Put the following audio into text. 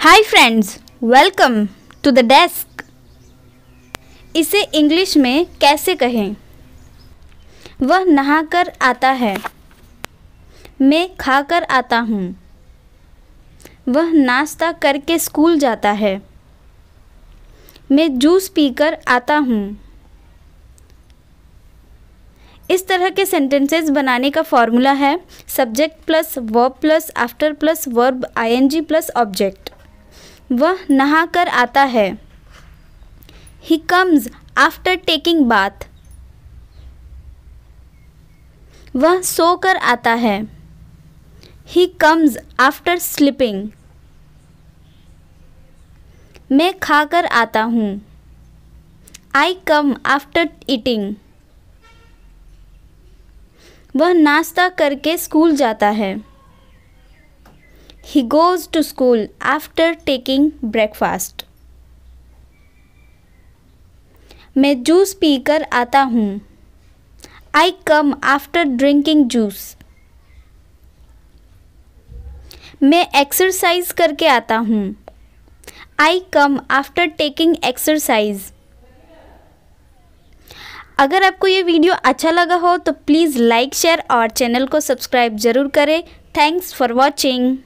Hi friends welcome to the desk इसे English में कैसे कहें वह नहाकर आता है मैं खाकर आता हूँ वह नाश्ता करके स्कूल जाता है मैं जूस पीकर आता हूँ इस तरह के सेंटेंसेस बनाने का फॉर्मूला है subject plus verb plus after plus verb ING plus object वह नहा कर आता है he comes after taking bath वह सो कर आता है ही कम्स आफ्टर स्लिपिंग मैं खा कर आता हूँ आई कम आफ्टर ईटिंग वह नाश्ता करके स्कूल जाता है He goes to school after taking breakfast. मैं जूस पीकर आता हूँ I come after drinking juice मैं एक्सरसाइज करके आता हूँ I come after taking exercise अगर आपको ये वीडियो अच्छा लगा हो तो प्लीज़ लाइक शेयर और चैनल को सब्सक्राइब ज़रूर करें थैंक्स फॉर वॉचिंग